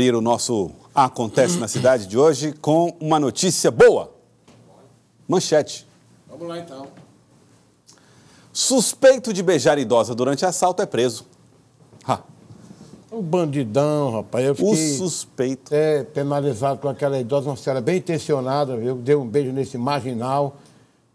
abrir o nosso Acontece na Cidade de hoje com uma notícia boa. Manchete. Vamos lá então. Suspeito de beijar idosa durante assalto é preso. Ha. O bandidão, rapaz. Eu fiquei, o suspeito. É, penalizado com aquela idosa, uma senhora bem intencionada, viu? Dei um beijo nesse marginal.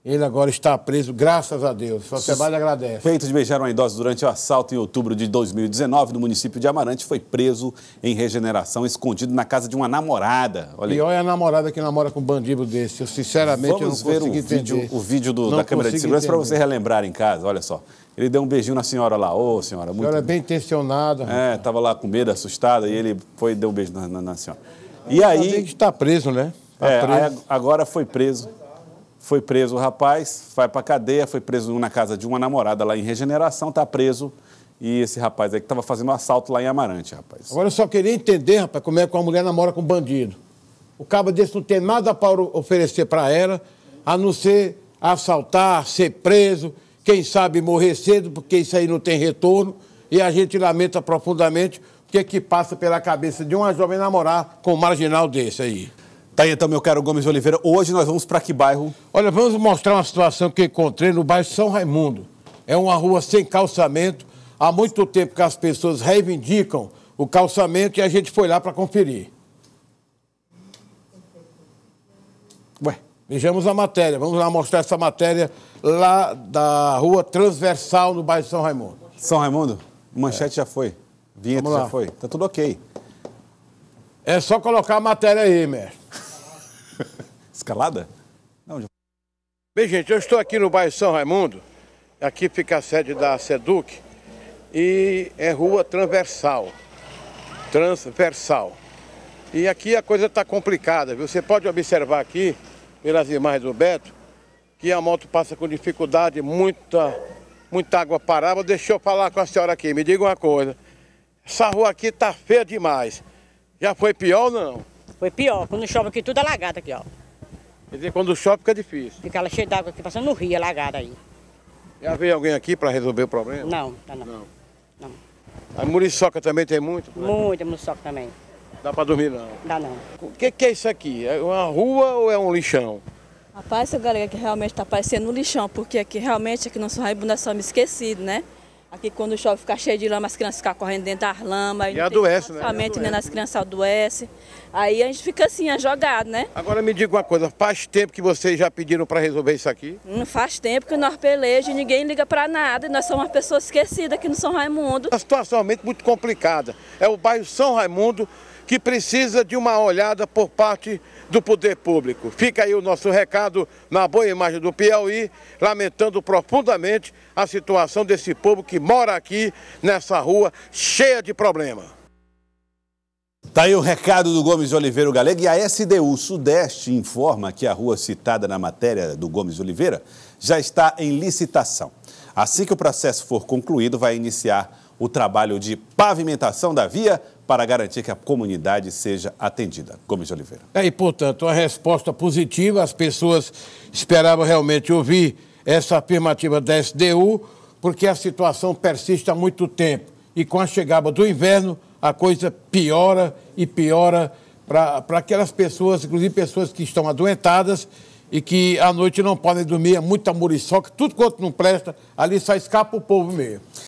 Ele agora está preso, graças a Deus. A trabalho agradece. Feitos de beijar uma idosa durante o assalto em outubro de 2019 no município de Amarante, foi preso em regeneração, escondido na casa de uma namorada. Olha Pior é a namorada que namora com um bandido desse. Eu, sinceramente, Vamos eu não ver o entender. vídeo, o vídeo do, da câmera de segurança para você relembrar em casa. Olha só. Ele deu um beijinho na senhora lá. Ô, oh, senhora, muito. A senhora é bem intencionada. É, estava lá com medo, assustada, e ele foi deu um beijo na, na, na senhora. E aí. Tem que estar preso, né? Tá é, preso. Aí, agora foi preso foi preso o rapaz, vai para cadeia, foi preso na casa de uma namorada lá em Regeneração, está preso. E esse rapaz aí que estava fazendo um assalto lá em Amarante, rapaz. Agora eu só queria entender, rapaz, como é que uma mulher namora com um bandido. O cabo desse não tem nada para oferecer para ela, a não ser assaltar, ser preso, quem sabe morrer cedo, porque isso aí não tem retorno. E a gente lamenta profundamente o que é que passa pela cabeça de uma jovem namorar com um marginal desse aí. Tá aí então, meu caro Gomes Oliveira. Hoje nós vamos para que bairro? Olha, vamos mostrar uma situação que encontrei no bairro São Raimundo. É uma rua sem calçamento. Há muito tempo que as pessoas reivindicam o calçamento e a gente foi lá para conferir. Ué, vejamos a matéria. Vamos lá mostrar essa matéria lá da rua transversal no bairro São Raimundo. São Raimundo? É. Manchete é. já foi. Vinheta já foi. Tá tudo ok. É só colocar a matéria aí, mestre. Escalada? Não, já... Bem, gente, eu estou aqui no bairro São Raimundo, aqui fica a sede da SEDUC, e é rua transversal. Transversal. E aqui a coisa está complicada, viu? Você pode observar aqui, pelas imagens do Beto, que a moto passa com dificuldade, muita, muita água parada. Deixa eu falar com a senhora aqui, me diga uma coisa. Essa rua aqui tá feia demais. Já foi pior ou não? Foi pior, quando chove aqui tudo alagado aqui, ó. Quer dizer, quando chove fica difícil. Fica ela cheia d'água aqui, passando no rio, alagado é aí. Já veio alguém aqui para resolver o problema? Não, tá não. Não. não. A muriçoca também tem muito? Né? Muita muriçoca também. Dá para dormir não? Dá não. O que, que, é isso aqui? É uma rua ou é um lixão? Rapaz, essa galera que realmente está parecendo um lixão, porque aqui realmente aqui no nosso Raimundo é só me esquecido, né? Aqui quando chove fica cheio de lama, as crianças ficam correndo dentro das lamas. E adoece, né? Somente né? As crianças adoecem. Aí a gente fica assim, é jogado, né? Agora me diga uma coisa, faz tempo que vocês já pediram para resolver isso aqui? Não faz tempo que nós pelejamos, ninguém liga para nada. Nós somos uma pessoa esquecida aqui no São Raimundo. A situação muito complicada. É o bairro São Raimundo que precisa de uma olhada por parte do poder público. Fica aí o nosso recado na boa imagem do Piauí, lamentando profundamente a situação desse povo que mora aqui nessa rua cheia de problema. Está aí o recado do Gomes Oliveira Galego e a SDU Sudeste informa que a rua citada na matéria do Gomes Oliveira já está em licitação. Assim que o processo for concluído, vai iniciar o trabalho de pavimentação da via para garantir que a comunidade seja atendida. Gomes de Oliveira. É, e, portanto, a resposta positiva, as pessoas esperavam realmente ouvir essa afirmativa da SDU, porque a situação persiste há muito tempo. E com a chegada do inverno, a coisa piora e piora para aquelas pessoas, inclusive pessoas que estão adoentadas e que à noite não podem dormir, é muita muriçoca, tudo quanto não presta, ali só escapa o povo mesmo.